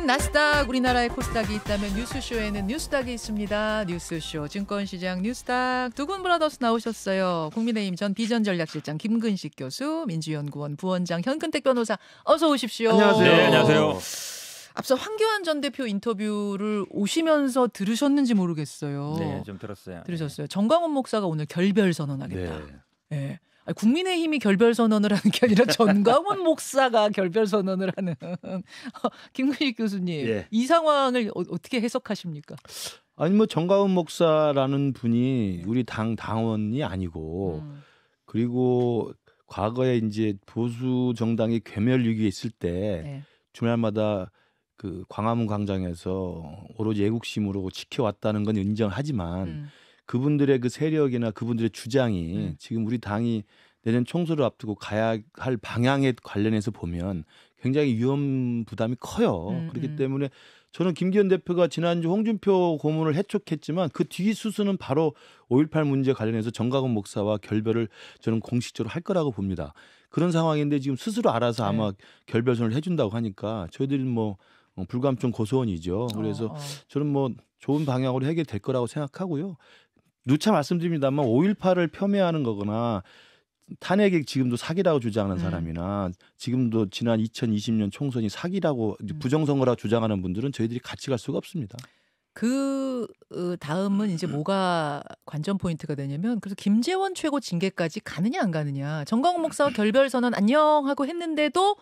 미국엔 나스닥, 우리나라에 코스닥이 있다면 뉴스쇼에는 뉴스닥이 있습니다. 뉴스쇼, 증권시장 뉴스닥 두분 브라더스 나오셨어요. 국민의힘 전 비전전략실장 김근식 교수, 민주연구원 부원장 현근택 변호사 어서 오십시오. 안녕하세요. 네, 안녕하세요. 앞서 황교안 전 대표 인터뷰를 오시면서 들으셨는지 모르겠어요. 네, 좀 들었어요. 들으셨어요. 정광훈 목사가 오늘 결별 선언하겠다. 네. 네. 국민의힘이 결별 선언을 하는 게 아니라 전광훈 목사가 결별 선언을 하는 어, 김근식 교수님 예. 이 상황을 어, 떻게 해석하십니까? 아니 뭐 전광훈 목사라는 분이 우리 당 당원이 아니고 음. 그리고 과거에 이제 보수 정당이 괴멸 위기에 있을 때 네. 주말마다 그 광화문 광장에서 오로지 애국심으로 지켜왔다는 건 인정하지만 음. 그분들의 그 세력이나 그분들의 주장이 음. 지금 우리 당이 내년 총선을 앞두고 가야 할 방향에 관련해서 보면 굉장히 위험 부담이 커요. 음, 음. 그렇기 때문에 저는 김기현 대표가 지난주 홍준표 고문을 해촉했지만 그 뒤수순은 바로 5.18 문제 관련해서 정가훈 목사와 결별을 저는 공식적으로 할 거라고 봅니다. 그런 상황인데 지금 스스로 알아서 네. 아마 네. 결별선을 해준다고 하니까 저희들이 뭐 어, 불감증 고소원이죠. 어, 그래서 어, 어. 저는 뭐 좋은 방향으로 해결될 거라고 생각하고요. 누차 말씀드립니다만 5.18을 폄훼하는 거거나 탄핵이 지금도 사기라고 주장하는 음. 사람이나 지금도 지난 2020년 총선이 사기라고 음. 부정선거라 고 주장하는 분들은 저희들이 같이 갈 수가 없습니다. 그 어, 다음은 이제 음. 뭐가 관전 포인트가 되냐면 그래서 김재원 최고 징계까지 가느냐 안 가느냐 정광훈 목사와 결별 선언 안녕 하고 했는데도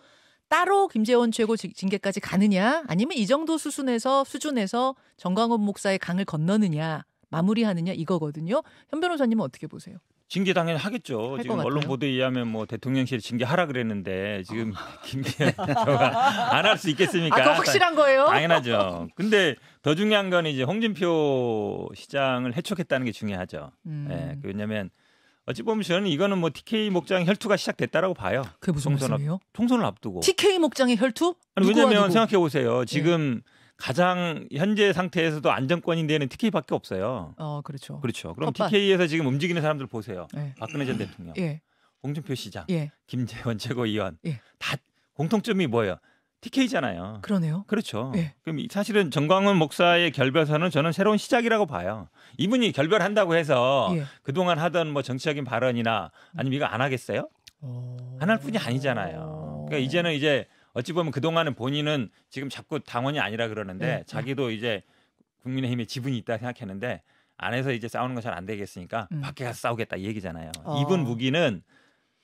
따로 김재원 최고 징계까지 가느냐 아니면 이 정도 수준에서 수준에서 정광훈 목사의 강을 건너느냐 마무리하느냐 이거거든요. 현 변호사님은 어떻게 보세요? 징계 당연히 하겠죠. 지금 언론 보도에 의하면 뭐 대통령실 징계하라 그랬는데 지금 어. 김기현 저가 안 할 수 있겠습니까? 아, 확실한 거예요? 당연하죠. 근데 더 중요한 건 이제 홍준표 시장을 해촉했다는 게 중요하죠. 음. 예, 그 왜냐하면 어찌 보면 저는 이거는 뭐 TK 목장 혈투가 시작됐다라고 봐요. 그게 무슨 총선 말씀이요 앞, 총선을 앞두고 TK 목장의 혈투? 아니, 왜냐하면 생각해 보세요. 지금 예. 가장 현재 상태에서도 안정권인 데는 TK밖에 없어요. 어, 그렇죠. 그렇죠. 그럼 헛반. TK에서 지금 움직이는 사람들 보세요. 네. 박근혜 전 대통령, 예. 홍준표 시장, 예. 김재원 최고위원 예. 다 공통점이 뭐예요? TK잖아요. 그러네요. 그렇죠. 예. 그럼 사실은 정광훈 목사의 결별선은 저는 새로운 시작이라고 봐요. 이분이 결별한다고 해서 예. 그동안 하던 뭐 정치적인 발언이나 아니면 이거 안 하겠어요? 어. 안할 뿐이 아니잖아요. 그러니까 이제는 이제 어찌 보면 그동안은 본인은 지금 자꾸 당원이 아니라 그러는데 네. 네. 자기도 이제 국민의힘에 지분이 있다 생각했는데 안에서 이제 싸우는 건 잘 안 되겠으니까 음. 밖에 가서 싸우겠다 이 얘기잖아요. 어. 이분 무기는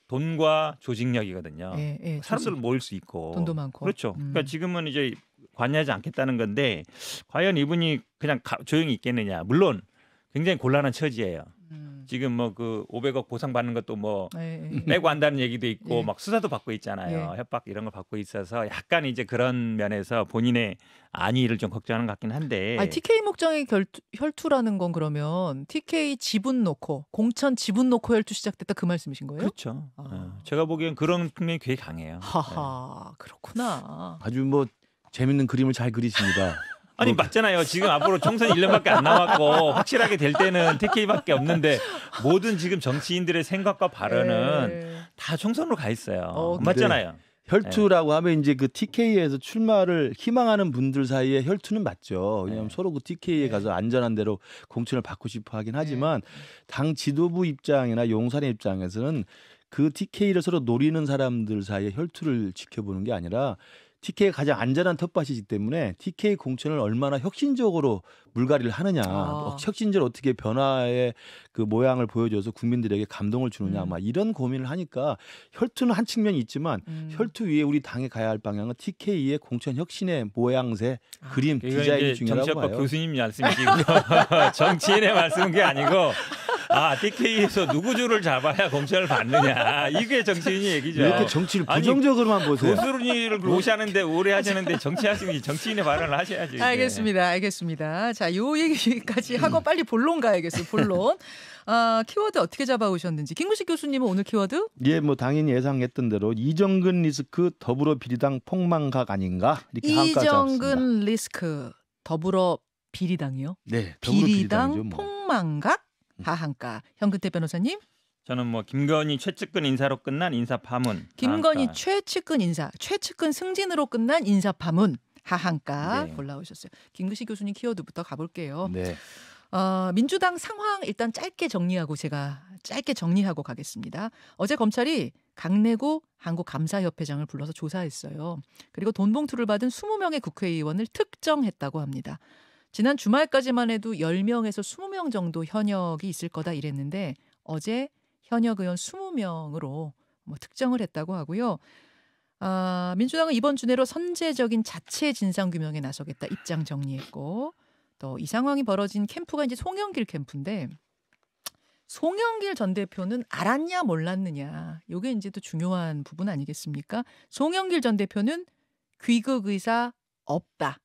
돈과 조직력이거든요. 예, 예, 사람들 을 모을 수 있고 돈도 많고 그렇죠. 음. 그러니까 지금은 이제 관여하지 않겠다는 건데 과연 이분이 그냥 가, 조용히 있겠느냐? 물론 굉장히 곤란한 처지예요. 지금 뭐 그 500억 보상 받는 것도 뭐 네. 빼고 한다는 얘기도 있고 네. 막 수사도 받고 있잖아요. 네. 협박 이런 걸 받고 있어서 약간 이제 그런 면에서 본인의 안위를 좀 걱정하는 것 같긴 한데. 아니, TK 목장의 결투, 혈투라는 건 그러면 TK 지분 놓고 공천 지분 놓고 혈투 시작됐다 그 말씀이신 거예요? 그렇죠. 아. 어, 제가 보기엔 그런 분명히 굉장히 강해요. 하하 네. 그렇구나. 아주 뭐 재밌는 그림을 잘 그리십니다. 아니 뭐, 맞잖아요. 지금 앞으로 총선 1년밖에 안 남았고 확실하게 될 때는 TK밖에 없는데 모든 지금 정치인들의 생각과 발언은 에이. 네. 다 총선으로 가 있어요. 어, 맞잖아요. 혈투라고 네. 하면 이제 그 TK에서 출마를 희망하는 분들 사이에 혈투는 맞죠. 왜냐하면 네. 서로 그 TK에 네. 가서 안전한 대로 공천을 받고 싶어 하긴 네. 하지만 당 지도부 입장이나 용산의 입장에서는 그 TK를 서로 노리는 사람들 사이에 혈투를 지켜보는 게 아니라 TK가 가장 안전한 텃밭이기 때문에 TK 공천을 얼마나 혁신적으로 물갈이를 하느냐, 아. 뭐 혁신적 어떻게 변화의 그 모양을 보여줘서 국민들에게 감동을 주느냐, 음. 막 이런 고민을 하니까 혈투는 한 측면이 있지만 음. 혈투 위에 우리 당에 가야 할 방향은 TK의 공천 혁신의 모양새, 아. 그림, 디자인이 중요하다고 봐요. 교수님 말씀이시고 정치인의 말씀은 게 아니고 아, TK에서 누구 줄을 잡아야 검찰을 받느냐. 이게 정치인이 얘기죠. 이렇게 정치를 부정적으로만 아니, 보세요. 교수님을 모시는데 오래 하시는데 정치하시면 정치인의 발언을 하셔야지 알겠습니다. 알겠습니다. 자, 자, 요 얘기까지 음. 하고 빨리 본론 가야겠어요. 본론. 아, 키워드 어떻게 잡아오셨는지. 김구식 교수님은 오늘 키워드? 예, 뭐 당연히 예상했던 대로 이정근 리스크 더불어 비리당 폭망각 아닌가 이렇게 이정근 리스크 더불어 비리당이요? 네, 더불어 비리당 비리당이죠, 뭐. 폭망각 하한가. 현근태 변호사님? 저는 뭐 김건희 최측근 인사로 끝난 인사 파문. 김건희 하한가. 최측근 인사, 최측근 승진으로 끝난 인사 파문. 하한가 네. 골라오셨어요. 김근식 교수님 키워드부터 가볼게요. 네. 어, 민주당 상황 일단 짧게 정리하고 제가 짧게 정리하고 가겠습니다. 어제 검찰이 강내고 한국감사협회장을 불러서 조사했어요. 그리고 돈 봉투를 받은 20명의 국회의원을 특정했다고 합니다. 지난 주말까지만 해도 10명에서 20명 정도 현역이 있을 거다 이랬는데 어제 현역 의원 20명으로 뭐 특정을 했다고 하고요. 아, 민주당은 이번 주내로 선제적인 자체 진상 규명에 나서겠다 입장 정리했고 또 이 상황이 벌어진 캠프가 이제 송영길 캠프인데 송영길 전 대표는 알았냐 몰랐느냐 요게 이제 또 중요한 부분 아니겠습니까? 송영길 전 대표는 귀국 의사 없다.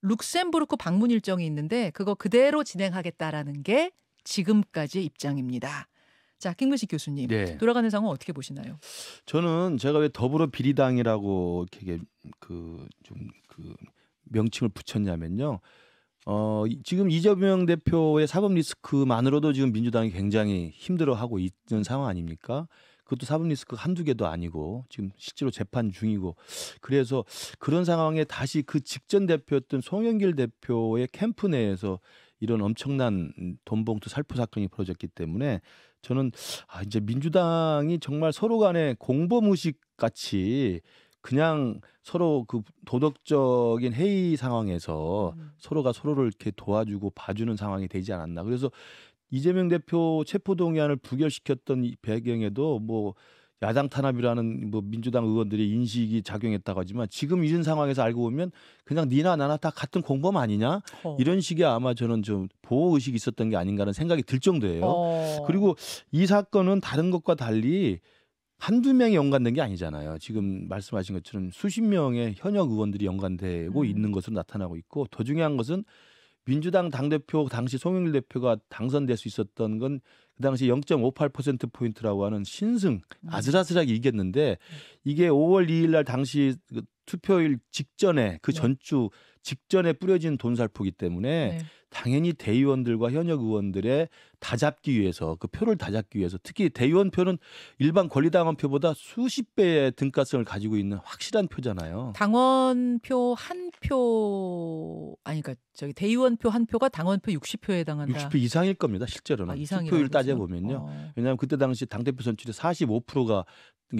룩셈부르크 방문 일정이 있는데 그거 그대로 진행하겠다라는 게 지금까지의 입장입니다. 자, 김무식 교수님. 네. 돌아가는 상황 어떻게 보시나요? 저는 제가 왜 더불어 비리당이라고 이렇게 그좀그 그 명칭을 붙였냐면요. 어, 지금 이재명 대표의 사법 리스크만으로도 지금 민주당이 굉장히 힘들어하고 있는 상황 아닙니까? 그것도 사법 리스크 한두 개도 아니고 지금 실제로 재판 중이고 그래서 그런 상황에 다시 그 직전 대표였던 송영길 대표의 캠프 내에서 이런 엄청난 돈봉투 살포 사건이 벌어졌기 때문에 저는 아 이제 민주당이 정말 서로 간에 공범의식 같이 그냥 서로 그 도덕적인 회의 상황에서 음. 서로가 서로를 이렇게 도와주고 봐주는 상황이 되지 않았나. 그래서 이재명 대표 체포동의안을 부결시켰던 이 배경에도 뭐 야당 탄압이라는 뭐 민주당 의원들의 인식이 작용했다고 하지만 지금 이런 상황에서 알고 보면 그냥 니나 나나 다 같은 공범 아니냐 어. 이런 식의 아마 저는 좀 보호 의식이 있었던 게 아닌가라는 생각이 들 정도예요. 어. 그리고 이 사건은 다른 것과 달리 한두 명이 연관된 게 아니잖아요. 지금 말씀하신 것처럼 수십 명의 현역 의원들이 연관되고 음. 있는 것으로 나타나고 있고 더 중요한 것은 민주당 당대표 당시 송영길 대표가 당선될 수 있었던 건 그 당시 0.58% 포인트라고 하는 신승 음. 아슬아슬하게 이겼는데 네. 이게 5월 2일 날 당시 그 투표일 직전에 그 네. 전주 네. 직전에 뿌려진 돈살포기 때문에 네. 당연히 대의원들과 현역 의원들의 다 잡기 위해서 그 표를 다 잡기 위해서 특히 대의원 표는 일반 권리당원 표보다 수십 배의 등가성을 가지고 있는 확실한 표잖아요. 당원 표 한 표 아니 그러니까 저기 대의원 표 한 표가 당원 표 60표에 해당한다. 60표 이상일 겁니다. 실제로는 아, 투표율 따져 보면요. 어. 왜냐하면 그때 당시 당 대표 선출이 45%가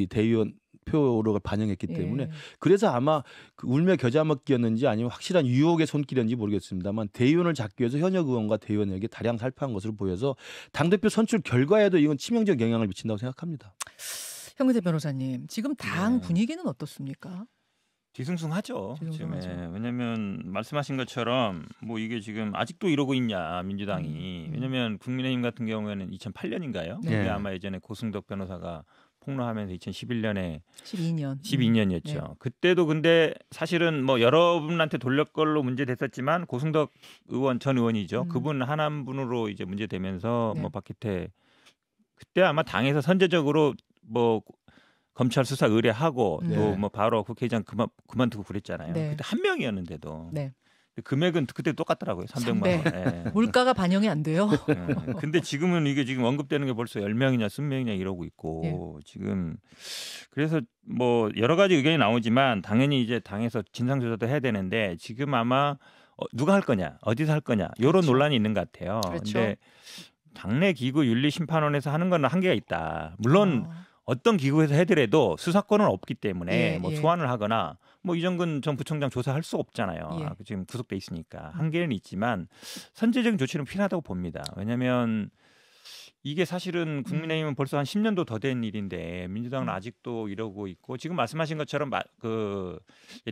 대의원 표로 반영했기 예. 때문에 예. 그래서 아마 그 울며 겨자 먹기였는지 아니면 확실한 유혹의 손길인지 모르겠습니다만 대의원을 잡기 위해서 현역 의원과 대의원에게 다량 살포한 것으로 보여서 당대표 선출 결과에도 이건 치명적 영향을 미친다고 생각합니다. 형근대 변호사님, 지금 당 네. 분위기는 어떻습니까? 뒤숭숭하죠. 지금 예, 왜냐하면 말씀하신 것처럼 뭐 이게 지금 아직도 이러고 있냐 민주당이 음, 음. 왜냐하면 국민의힘 같은 경우에는 2008년인가요? 네. 그게 아마 예전에 고승덕 변호사가 폭로하면서 2011년에 12년 12년이었죠. 네. 그때도 근데 사실은 뭐 여러분한테 돌렸 걸로 문제됐었지만 고승덕 의원 전 의원이죠. 음. 그분 한 한 분으로 이제 문제되면서 네. 뭐 박기태 그때 아마 당에서 선제적으로 뭐 검찰 수사 의뢰하고 음. 네. 또뭐 바로 국회의장 그만 그만두고 그랬잖아요. 네. 그때 한 명이었는데도 네. 금액은 그때 똑같더라고요. 300만 원. 예. 물가가 반영이 안 돼요. 예. 근데 지금은 이게 지금 언급되는 게 벌써 10명이냐 20명이냐 이러고 있고 예. 지금 그래서 뭐 여러 가지 의견이 나오지만 당연히 이제 당에서 진상 조사도 해야 되는데 지금 아마 어, 누가 할 거냐, 어디서 할 거냐 이런 그렇죠. 논란이 있는 것 같아요. 그렇죠. 근데 당내 기구 윤리 심판원에서 하는 건 한계가 있다. 물론 어. 떤 기구에서 해더라도 수사권은 없기 때문에 예, 뭐 예. 소환을 하거나 뭐 이정근 전 부총장 조사할 수 없잖아요. 예. 아, 지금 구속돼 있으니까 한계는 있지만 선제적인 조치는 필요하다고 봅니다. 왜냐하면 이게 사실은 음. 국민의힘은 벌써 한 10년도 더 된 일인데 민주당은 음. 아직도 이러고 있고 지금 말씀하신 것처럼 마, 그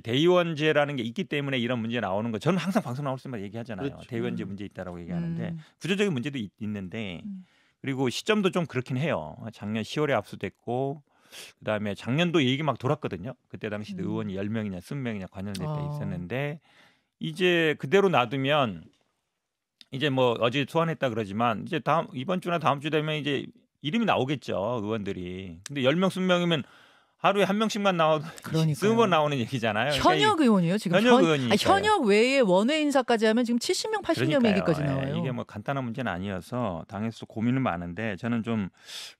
대의원제라는 게 있기 때문에 이런 문제 나오는 거 저는 항상 방송 나올 때마다 얘기하잖아요. 그렇죠. 대의원제 문제 있다라고 얘기하는데 음. 구조적인 문제도 있, 는데 음. 그리고 시점도 좀 그렇긴 해요. 작년 10월에 압수됐고 그다음에 작년도 얘기 막 돌았거든요. 그때 당시 음. 의원이 10명이냐 20명이냐 관련될 때 어. 있었는데 이제 그대로 놔두면 이제 뭐 어제 소환했다 그러지만 이제 다음 이번 주나 다음 주 되면 이제 이름이 나오겠죠 의원들이 근데 열명 20명이면 하루에 한 명씩만 나와도 스무번 나오는 얘기잖아요. 그러니까 현역 그러니까 의원이에요 지금. 현역 의원이 아, 현역 외에 원외 인사까지 하면 지금 70명, 8 0명얘기까지 나와요. 예, 이게 뭐 간단한 문제는 아니어서 당에서 고민은 많은데 저는 좀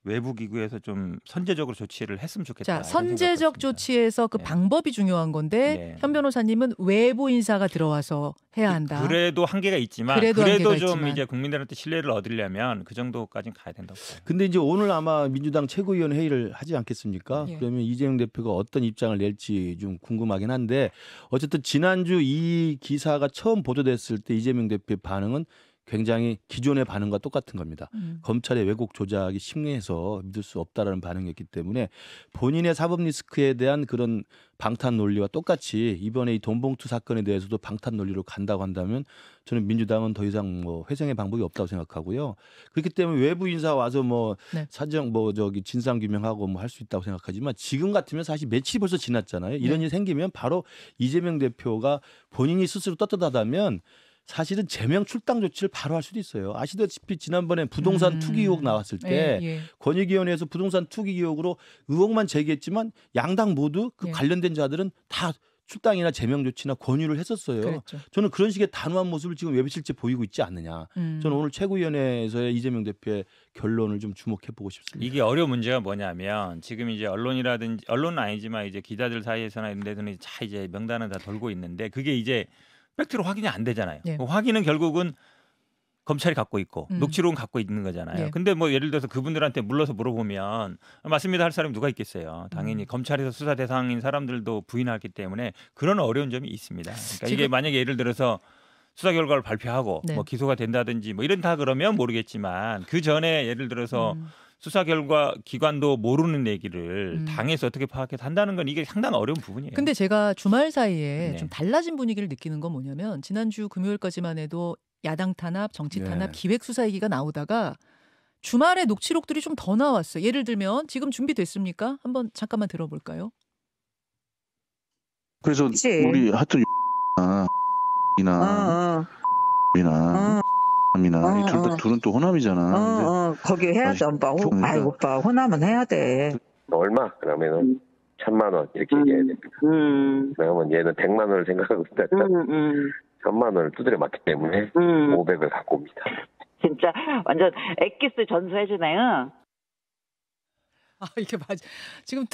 외부 기구에서 좀 선제적으로 조치를 했으면 좋겠다. 자, 선제적 조치에서 그 예. 방법이 중요한 건데 예. 현 변호사님은 외부 인사가 들어와서 해야 그 한다. 그래도 한계가 있지만 그래도, 그래도 좀 있지만. 이제 국민들한테 신뢰를 얻으려면 그 정도까지는 가야 된다고. 봐요. 근데 이제 오늘 아마 민주당 최고위원 회의를 하지 않겠습니까? 예. 그러면 이재명 대표가 어떤 입장을 낼지 좀 궁금하긴 한데 어쨌든 지난주 이 기사가 처음 보도됐을 때 이재명 대표의 반응은 굉장히 기존의 반응과 똑같은 겁니다. 음. 검찰의 왜곡 조작이 심리해서 믿을 수 없다라는 반응이었기 때문에 본인의 사법 리스크에 대한 그런 방탄 논리와 똑같이 이번에 이 돈봉투 사건에 대해서도 방탄 논리로 간다고 한다면 저는 민주당은 더 이상 뭐 회생의 방법이 없다고 생각하고요. 그렇기 때문에 외부 인사 와서 뭐 네. 사정 뭐 저기 진상 규명하고 뭐 할 수 있다고 생각하지만 지금 같으면 사실 며칠 벌써 지났잖아요. 이런 네. 일이 생기면 바로 이재명 대표가 본인이 스스로 떳떳하다면 사실은 제명 출당 조치를 바로 할 수도 있어요. 아시다시피 지난번에 부동산 음. 투기 의혹 나왔을 예, 때 예, 예. 권익위원회에서 부동산 투기 의혹으로 의혹만 제기했지만 양당 모두 그 예. 관련된 자들은 다 출당이나 제명 조치나 권유를 했었어요. 그랬죠. 저는 그런 식의 단호한 모습을 지금 외부실제 보이고 있지 않느냐. 음. 저는 오늘 최고위원회에서의 이재명 대표의 결론을 좀 주목해 보고 싶습니다. 이게 어려운 문제가 뭐냐면 지금 이제 언론이라든지 언론은 아니지만 이제 기자들 사이에서나 이런 데서는 자 이제 명단을 다 돌고 있는데 그게 이제 팩트로 확인이 안 되잖아요. 네. 확인은 결국은 검찰이 갖고 있고 음. 녹취록은 갖고 있는 거잖아요. 네. 근데 뭐 예를 들어서 그분들한테 물러서 물어보면 맞습니다 할 사람이 누가 있겠어요. 당연히 음. 검찰에서 수사 대상인 사람들도 부인하기 때문에 그런 어려운 점이 있습니다. 그러니까 지금... 이게 만약에 예를 들어서 수사 결과를 발표하고 네. 뭐 기소가 된다든지 뭐 이런 다 그러면 모르겠지만 그 전에 예를 들어서 음. 수사 결과 기관도 모르는 얘기를 음. 당에서 어떻게 파악해서 한다는 건 이게 상당히 어려운 부분이에요. 근데 제가 주말 사이에 네. 좀 달라진 분위기를 느끼는 건 뭐냐면 지난주 금요일까지만 해도 야당 탄압, 정치 네. 탄압, 네. 기획 수사 얘기가 나오다가 주말에 녹취록들이 좀 더 나왔어요. 예를 들면 지금 준비됐습니까? 한번 잠깐만 들어볼까요? 그래서 그치? 우리 하여튼 아, 이나 어, 어. 이나 어. 호남이나 어, 이 둘, 어. 둘은 또 호남이잖아. 어, 어. 거기 해야 돼, 오빠. 호, 아이 오빠 호남은 해야 돼. 뭐 얼마? 그러면은 천만 원 이렇게 음. 얘기해야 됩니다. 음. 그러면 얘는 백만 원을 생각하고 있다. 음, 음. 천만 원을 두드려 맞기 때문에 음. 오백을 갖고 옵니다. 진짜 완전 액기스 전수해주네요. 아 이게 맞. 지금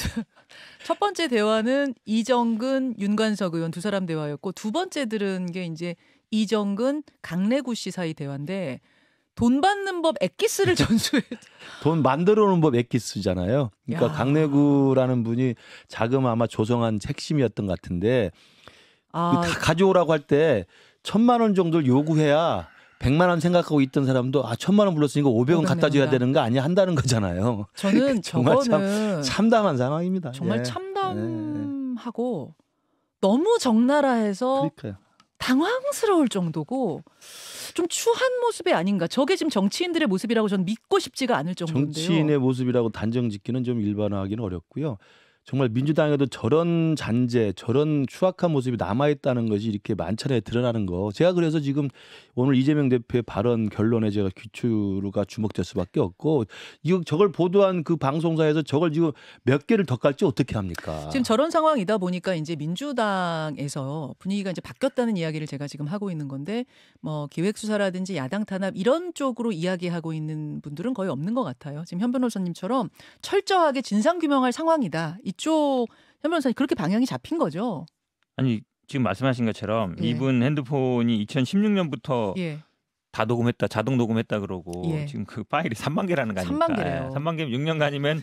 첫 번째 대화는 이정근, 윤관석 의원 두 사람 대화였고 두 번째 들은 게 이제 이정근 강래구씨 사이 대화인데 돈 받는 법액기스를 전수해. 돈 만들어 놓은 법액기스잖아요 그러니까 야. 강내구라는 분이 자금 아마 조성한 핵심이었던 것 같은데 아. 그 다 가져오라고 할 때 천만 원 정도를 요구해야 백만 원 생각하고 있던 사람도 아 천만 원 불렀으니까 오백 원 어, 갖다 줘야 되는 거 아니야 한다는 거잖아요. 저는 그러니까 정말 참 참담한 상황입니다. 정말 예. 네, 네. 참담하고 예. 너무 적나라해서 그러니까요. 당황스러울 정도고 좀 추한 모습이 아닌가. 저게 지금 정치인들의 모습이라고 저는 믿고 싶지가 않을 정도인데요. 정치인의 모습이라고 단정 짓기는 좀 일반화하기는 어렵고요. 정말 민주당에도 저런 잔재, 저런 추악한 모습이 남아있다는 것이 이렇게 만찬에 드러나는 거. 제가 그래서 지금 오늘 이재명 대표의 발언 결론에 제가 귀추가 주목될 수밖에 없고, 이거 저걸 보도한 그 방송사에서 저걸 지금 몇 개를 더 깔지 어떻게 합니까? 지금 저런 상황이다 보니까 이제 민주당에서 분위기가 이제 바뀌었다는 이야기를 제가 지금 하고 있는 건데, 뭐 기획수사라든지 야당 탄압 이런 쪽으로 이야기하고 있는 분들은 거의 없는 것 같아요. 지금 현 변호사님처럼 철저하게 진상 규명할 상황이다. 이쪽 현 변호사님 그렇게 방향이 잡힌 거죠? 아니 지금 말씀하신 것처럼 예. 이분 핸드폰이 2016년부터 예. 다 녹음했다, 자동 녹음했다 그러고 예. 지금 그 파일이 3만 개라는 거 아닙니까? 3만 개래요. 3만 예, 개면 6년간이면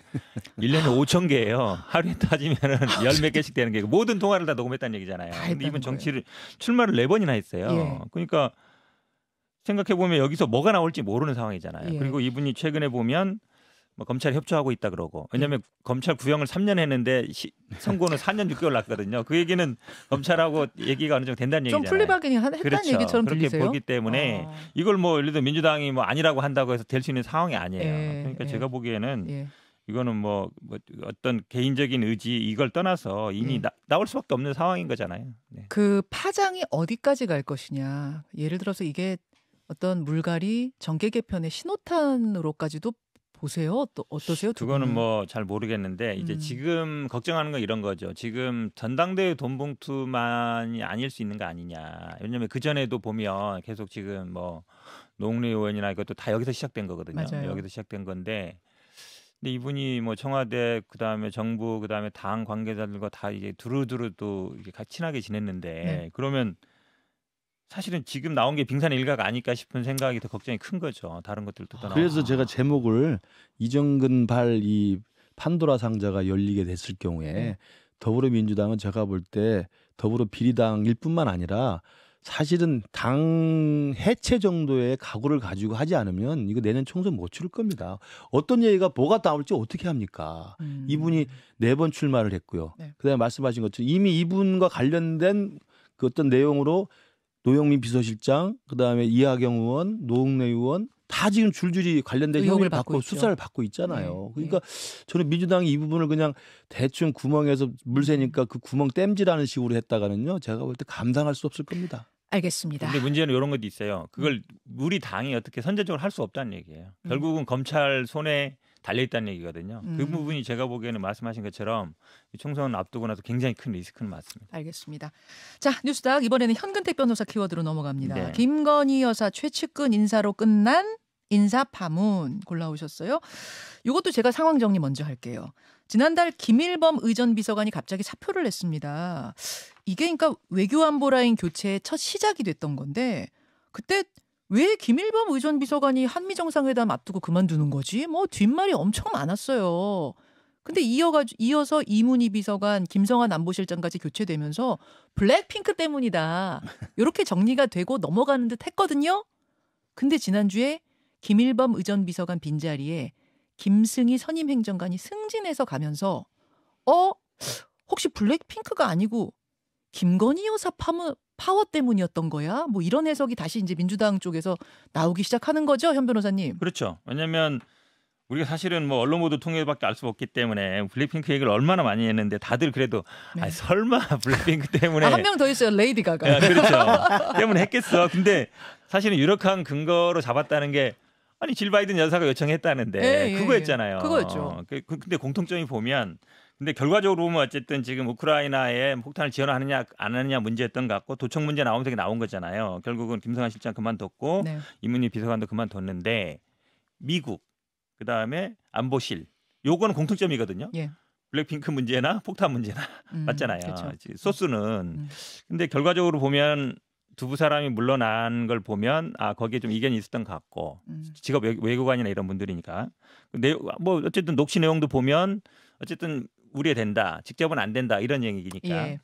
1년에 5천 개예요. 하루에 따지면은 아, 열몇 개씩 되는 게 모든 통화를 다 녹음했다는 얘기잖아요. 다 근데 이분 정치를 거예요. 출마를 네 번이나 했어요. 예. 그러니까 생각해 보면 여기서 뭐가 나올지 모르는 상황이잖아요. 예. 그리고 이분이 최근에 보면 뭐 검찰이 협조하고 있다 그러고 왜냐하면 음. 검찰 구형을 3년 했는데 시, 선고는 4년 6개월 났거든요. 그 얘기는 검찰하고 얘기가 어느 정도 된다는 얘기잖아요. 좀 플리바게닝 했다는 그렇죠. 얘기처럼 그렇게 들리세요? 보기 때문에 아. 이걸 뭐 예를 들어 민주당이 뭐 아니라고 한다고 해서 될 수 있는 상황이 아니에요. 예, 그러니까 예. 제가 보기에는 예. 이거는 뭐, 뭐, 어떤 개인적인 의지 이걸 떠나서 이미 음. 나, 나올 수밖에 없는 상황인 거잖아요. 네. 그 파장이 어디까지 갈 것이냐. 예를 들어서 이게 어떤 물갈이 정계 개편의 신호탄으로까지도 보세요? 또 어떠세요? 그거는 뭐 잘 모르겠는데 이제 음. 지금 걱정하는 건 이런 거죠. 지금 전당대회 돈 봉투만이 아닐 수 있는 거 아니냐. 왜냐하면 그 전에도 보면 계속 지금 뭐 농리 의원이나 이것도 다 여기서 시작된 거거든요. 맞아요. 여기서 시작된 건데. 근데 이분이 뭐 청와대 그다음에 정부 그다음에 당 관계자들과 다 이제 두루두루 또이 같이 친하게 지냈는데 네. 그러면 사실은 지금 나온 게 빙산의 일각 아닐까 싶은 생각이 더 걱정이 큰 거죠. 다른 것들도 떠나. 아, 그래서 제가 제목을 이정근 발 이 판도라 상자가 열리게 됐을 경우에 네. 더불어민주당은 제가 볼 때 더불어 비리당일 뿐만 아니라 사실은 당 해체 정도의 각오를 가지고 하지 않으면 이거 내년 총선 못 치를 겁니다. 어떤 얘기가 뭐가 나올지 어떻게 합니까? 음. 이분이 네 번 출마를 했고요. 네. 그다음에 말씀하신 것처럼 이미 이분과 관련된 그 어떤 내용으로 노영민 비서실장, 그다음에 이하경 의원, 노웅래 의원 다 지금 줄줄이 관련된 혐의를 받고, 받고 수사를 받고 있잖아요. 네. 그러니까 네. 저는 민주당이 이 부분을 그냥 대충 구멍에서 물 새니까 그 구멍 땜질하는 식으로 했다가는요. 제가 볼 때 감당할 수 없을 겁니다. 알겠습니다. 근데 문제는 이런 것도 있어요. 그걸 우리 당이 어떻게 선제적으로 할 수 없다는 얘기예요. 음. 결국은 음. 검찰 손에 달려 있다는 얘기거든요. 그 음. 그 부분이 제가 보기에는 말씀하신 것처럼 총선 앞두고 나서 굉장히 큰 리스크는 맞습니다. 알겠습니다. 자 뉴스닥 이번에는 현근택 변호사 키워드로 넘어갑니다. 네. 김건희 여사 최측근 인사로 끝난 인사 파문 골라오셨어요. 이것도 제가 상황 정리 먼저 할게요. 지난달 김일범 의전 비서관이 갑자기 사표를 냈습니다. 이게 그러니까 외교안보라인 교체의 첫 시작이 됐던 건데 그때 왜 김일범 의전 비서관이 한미 정상회담 앞두고 그만두는 거지? 뭐 뒷말이 엄청 많았어요. 근데 이어가 이어서 이문희 비서관, 김성환 안보실장까지 교체되면서 블랙핑크 때문이다. 이렇게 정리가 되고 넘어가는 듯 했거든요. 근데 지난주에 김일범 의전 비서관 빈자리에 김승희 선임 행정관이 승진해서 가면서 어 혹시 블랙핑크가 아니고 김건희 여사 파문 파워 때문이었던 거야? 뭐 이런 해석이 다시 이제 민주당 쪽에서 나오기 시작하는 거죠, 현 변호사님. 그렇죠. 왜냐하면 우리가 사실은 뭐 언론 모두 통일밖에 알 수 없기 때문에 블랙핑크 얘기를 얼마나 많이 했는데 다들 그래도 네. 아 설마 블랙핑크 때문에 아, 한명 더 있어요 레이디 가가 네, 그렇죠 때문에 했겠어 근데 사실은 유력한 근거로 잡았다는 게 아니 질 바이든 여사가 요청했다는데 예, 예, 예. 그거였잖아요 그거였죠 그, 그, 근데 공통점이 보면 근데 결과적으로 보면 어쨌든 지금 우크라이나에 폭탄을 지원하느냐 안 하느냐 문제였던 것 같고 도청 문제 나오면서 나온 거잖아요. 결국은 김성한 실장 그만뒀고 네. 이문희 비서관도 그만뒀는데 미국 그다음에 안보실 요거는 공통점이거든요. 예. 블랙핑크 문제나 폭탄 문제나 음, 맞잖아요. 그쵸. 그렇죠. 소스는 음. 근데 결과적으로 보면 두부 사람이 물러난 걸 보면 아 거기에 좀 이견이 있었던 것 같고 음. 직업 외, 외교관이나 이런 분들이니까 근데 그 뭐 어쨌든 녹취 내용도 보면 어쨌든 우려된다. 직접은 안 된다. 이런 얘기니까. 예.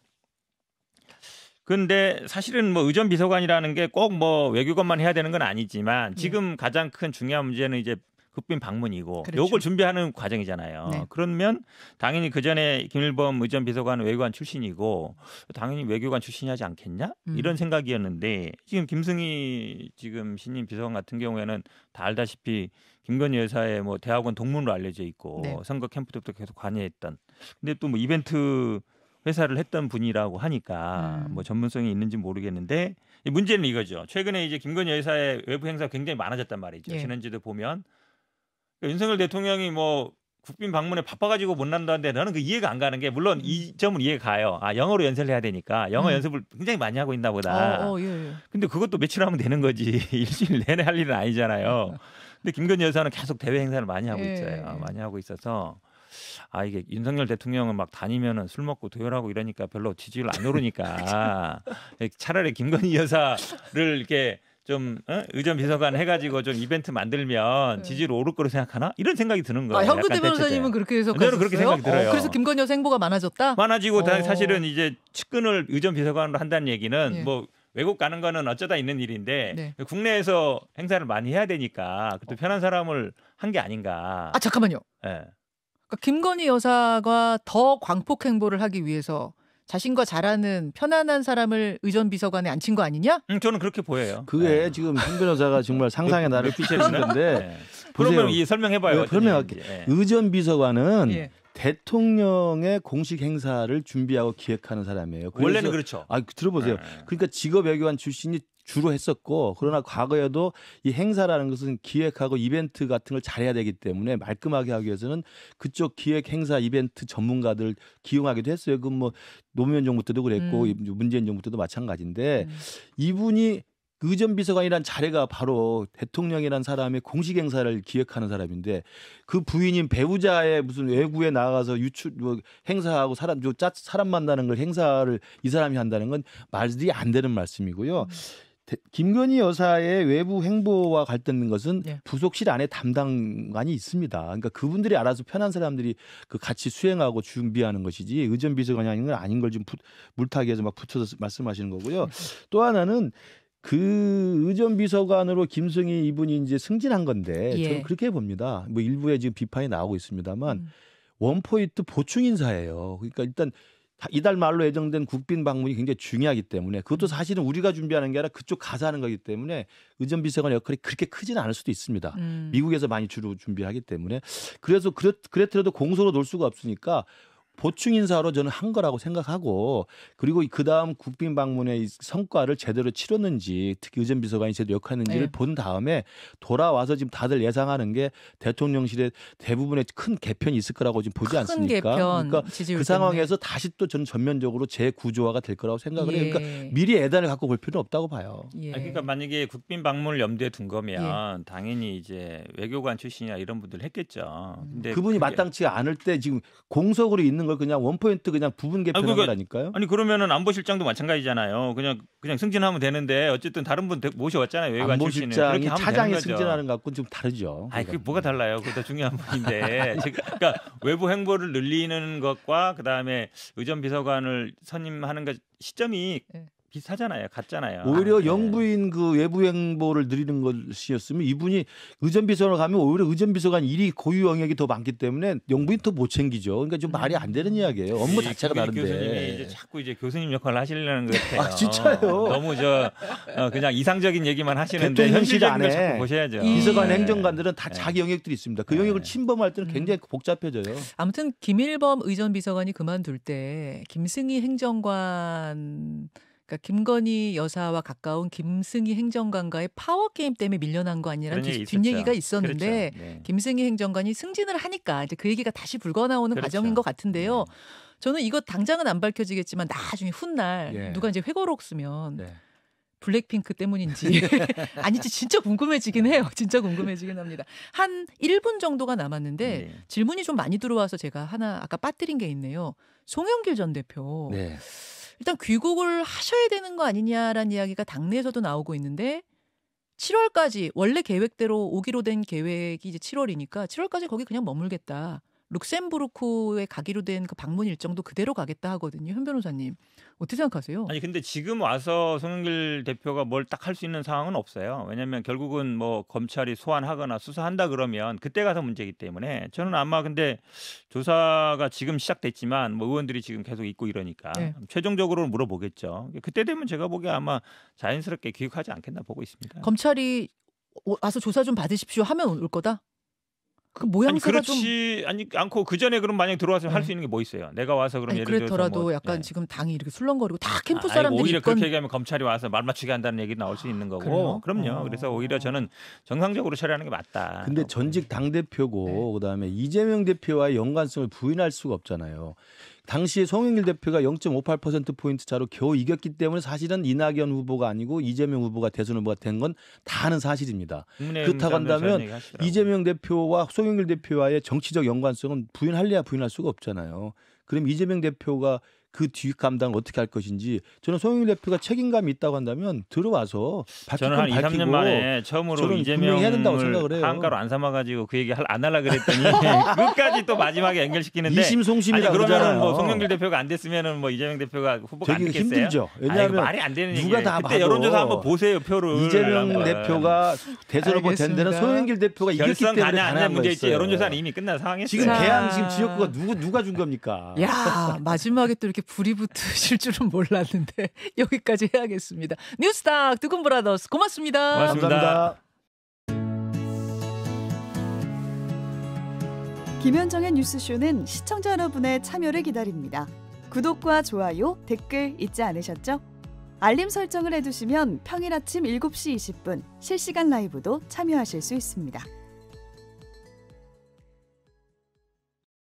근데 사실은 뭐 의전 비서관이라는 게 꼭 뭐 외교관만 해야 되는 건 아니지만 예. 지금 예. 가장 큰 중요한 문제는 이제 국빈 방문이고 그렇죠. 요걸 준비하는 과정이잖아요. 네. 그러면 당연히 그 전에 김일범 의전 비서관 외교관 출신이고 당연히 외교관 출신이하지 않겠냐 음. 이런 생각이었는데 지금 김승희 지금 신임 비서관 같은 경우에는 다 알다시피 김건희 여사의 뭐 대학원 동문으로 알려져 있고 네. 선거 캠프 때부터 계속 관여했던 근데 또 뭐 이벤트 회사를 했던 분이라고 하니까 음. 뭐 전문성이 있는지 모르겠는데 문제는 이거죠. 최근에 이제 김건희 여사의 외부 행사 굉장히 많아졌단 말이죠. 예. 지난주도 보면 그러니까 윤석열 대통령이 뭐 국빈 방문에 바빠가지고 못 난다는데 나는 그 이해가 안 가는 게 물론 이 음. 점은 이해 가요. 아 영어로 연설을 해야 되니까 영어 음. 연습을 굉장히 많이 하고 있나 보다. 어, 어, 예, 예. 근데 그것도 며칠 하면 되는 거지 일주일 내내 할 일은 아니잖아요. 근데 김건희 여사는 계속 대외 행사를 많이 하고 예. 있어요. 많이 하고 있어서 아 이게 윤석열 대통령은 막 다니면은 술 먹고 도열하고 이러니까 별로 지지율 안 오르니까 차라리 김건희 여사를 이렇게 좀 어? 의전 비서관 해가지고 좀 이벤트 만들면 네. 지지율 오를 거로 생각하나 이런 생각이 드는 거예요. 아, 현근대 변호사님은 그렇게 해서 그대로 그렇게 생각 어, 들어요. 어, 그래서 김건희 여사 행보가 많아졌다. 많아지고 어. 사실은 이제 측근을 의전 비서관으로 한다는 얘기는 네. 뭐. 외국 가는 거는 어쩌다 있는 일인데 네. 국내에서 행사를 많이 해야 되니까 그것도 어. 편한 사람을 한 게 아닌가. 아 잠깐만요. 네. 그러니까 김건희 여사가 더 광폭 행보를 하기 위해서 자신과 잘하는 편안한 사람을 의전 비서관에 앉힌 거 아니냐? 음, 저는 그렇게 보여요. 그게 네. 지금 현 변호사가 정말 상상의 나를 그 피치는 건데. 네. 그러면 이 설명해봐요. 설명할게. 네. 예. 의전 비서관은 예. 대통령의 공식 행사를 준비하고 기획하는 사람이에요. 원래는 그렇죠. 아 들어보세요. 네. 그러니까 직업 외교관 출신이 주로 했었고 그러나 과거에도 이 행사라는 것은 기획하고 이벤트 같은 걸 잘해야 되기 때문에 말끔하게 하기 위해서는 그쪽 기획 행사 이벤트 전문가들 기용하기도 했어요. 그 뭐 노무현 정부 때도 그랬고 음. 문재인 정부 때도 마찬가지인데 음. 이분이 의전 비서관이란 자리가 바로 대통령이란 사람의 공식 행사를 기획하는 사람인데 그 부인인 배우자의 무슨 외국에 나가서 유출 뭐 행사하고 사람 짜 사람 만나는 걸 행사를 이 사람이 한다는 건 말이 들안 되는 말씀이고요. 음. 김건희 여사의 외부 행보와 갈등된 것은 예. 부속실 안에 담당관이 있습니다. 그러니까 그분들이 알아서 편한 사람들이 그 같이 수행하고 준비하는 것이지 의전 비서관이 아닌 건 아닌 걸좀 물타기해서 막 붙여서 말씀하시는 거고요. 또 하나는 그 의전 비서관으로 김승희 이분이 이제 승진한 건데 예. 저는 그렇게 봅니다. 뭐 일부에 지금 비판이 나오고 있습니다만 음. 원포인트 보충 인사예요. 그러니까 일단 이달 말로 예정된 국빈 방문이 굉장히 중요하기 때문에 그것도 음. 사실은 우리가 준비하는 게 아니라 그쪽 가서 하는 거기 때문에 의전비서관 역할이 그렇게 크지는 않을 수도 있습니다. 음. 미국에서 많이 주로 준비하기 때문에 그래서 그랬, 그랬더라도 공소로 놀 수가 없으니까 보충 인사로 저는 한 거라고 생각하고 그리고 그 다음 국빈 방문의 성과를 제대로 치렀는지 특히 의전 비서관이 제대로 역할했는지를 네. 본 다음에 돌아와서 지금 다들 예상하는 게 대통령실에 대부분의 큰 개편이 있을 거라고 지금 보지 않습니까? 그러니까 그 상황에서 다시 또 저는 전면적으로 재구조화가 될 거라고 생각을 해요. 그러니까 예. 미리 애단을 갖고 볼 필요는 없다고 봐요. 예. 아니, 그러니까 만약에 국빈 방문을 염두에 둔 거면 예. 당연히 이제 외교관 출신이나 이런 분들 했겠죠. 음. 근데 그분이 그게... 마땅치 않을 때 지금 공석으로 있는 걸 그냥 원포인트 그냥 부분 개편한 그니 거라니까요. 아니 그러면은 안보실장도 마찬가지잖아요. 그냥 그냥 승진하면 되는데 어쨌든 다른 분 모셔왔잖아요. 외관 안보실장이 차장이 승진하는 것과는 좀 다르죠. 아, 그게 뭐가 달라요? 그것도 중요한 분인데. 그러니까 외부 행보를 늘리는 것과 그다음에 의전 비서관을 선임하는 것 시점이 네. 비슷하잖아요. 같잖아요. 오히려 아, 네. 영부인 그 외부 행보를 늘리는 것이었으면 이분이 의전비서로 가면 오히려 의전비서관 일이 고유 영역이 더 많기 때문에 영부인 더못 챙기죠. 그러니까 좀 말이 안 되는 이야기예요. 업무 자체가 다른데. 교수님이 이제 자꾸 이제 교수님 역할을 하시려는 것 같아요. 아, 진짜요? 어, 너무 저 어, 그냥 이상적인 얘기만 하시는데 현실적인 걸 자꾸 보셔야죠. 비서관 네. 행정관들은 다 네. 자기 영역들이 있습니다. 그 네. 영역을 침범할 때는 음. 굉장히 복잡해져요. 아무튼 김일범 의전비서관이 그만둘 때 김승희 행정관 그러니까 김건희 여사와 가까운 김승희 행정관과의 파워 게임 때문에 밀려난 거 아니라는 뒷, 뒷얘기가 있었는데 그렇죠. 네. 김승희 행정관이 승진을 하니까 이제 그 얘기가 다시 불거나오는 그렇죠. 과정인 것 같은데요. 네. 저는 이거 당장은 안 밝혀지겠지만 나중에 훗날 예. 누가 이제 회고록 쓰면 네. 블랙핑크 때문인지 아니지 진짜 궁금해지긴 네. 해요. 진짜 궁금해지긴 합니다. 한 1분 정도가 남았는데 네. 질문이 좀 많이 들어와서 제가 하나 아까 빠뜨린 게 있네요. 송영길 전 대표. 네. 일단 귀국을 하셔야 되는 거 아니냐라는 이야기가 당내에서도 나오고 있는데 7월까지 원래 계획대로 오기로 된 계획이 이제 7월이니까 7월까지 거기 그냥 머물겠다. 룩셈부르크에 가기로 된 그 방문 일정도 그대로 가겠다 하거든요. 현 변호사님 어떻게 생각하세요? 아니 근데 지금 와서 송영길 대표가 뭘 딱 할 수 있는 상황은 없어요. 왜냐하면 결국은 뭐 검찰이 소환하거나 수사한다 그러면 그때 가서 문제이기 때문에 저는 아마 근데 조사가 지금 시작됐지만 뭐 의원들이 지금 계속 있고 이러니까 네. 최종적으로 물어보겠죠. 그때 되면 제가 보기에 아마 자연스럽게 기획하지 않겠나 보고 있습니다. 검찰이 와서 조사 좀 받으십시오 하면 올 거다. 그 모양새가 아니, 그렇지 좀... 아니 않고 그 전에 그럼 만약 들어와서 네. 할수 있는 게 뭐 있어요? 내가 와서 그럼 아니, 예를 그렇더라도 뭐, 약간 예. 지금 당이 이렇게 술렁거리고 다 캠프 아, 사람들이 오히려 있건... 그렇게 얘기하면 검찰이 와서 말 맞추게 한다는 얘기 나올 수 아, 있는 거고 아, 그럼요 어. 그래서 오히려 저는 정상적으로 처리하는 게 맞다. 근데 전직 당 대표고 네. 그다음에 이재명 대표와의 연관성을 부인할 수가 없잖아요. 당시 에 송영길 대표가 0.58% 포인트 차로 겨우 이겼기 때문에 사실은 이낙연 후보가 아니고 이재명 후보가 대선 후보가 된 건다 아는 사실입니다. 그렇다고 한다면 이재명 대표와 송영길 대표와의 정치적 연관성은 부인할래야 부인할 수가 없잖아요. 그럼 이재명 대표가 그뒷 감당 어떻게 할 것인지 저는 송영길 대표가 책임감이 있다고 한다면 들어와서 저는 한 2, 3년 만에 처음으로 이재명을 한가로 안 삼아가지고 그 얘기 안 하려 고 그랬더니 끝까지 또 마지막에 연결시키는데 이심송심이라 그러면은 뭐 송영길 대표가 안됐으면뭐 이재명 대표가 후보가 안 됐겠어요. 힘들죠. 왜냐하면 말이 안 되는 누가 다 그때 여론조사 한번 보세요 표를 이재명 대표가 대선 후보 뭐 된 데는 송영길 대표가 이겼기 때문에 가능한 문제지 여론조사는 이미 끝난 상황이었어요. 지금 개항 지금 지역구가 누구 누가 준 겁니까? 야 마지막에 또 이렇게 불이 붙으실 줄은 몰랐는데 여기까지 해야겠습니다. 뉴스닥 두근 브라더스 고맙습니다. 고맙습니다. 김현정의 뉴스쇼는 시청자 여러분의 참여를 기다립니다. 구독과 좋아요, 댓글 잊지 않으셨죠? 알림 설정을 해두시면 평일 아침 7시 20분 실시간 라이브도 참여하실 수 있습니다.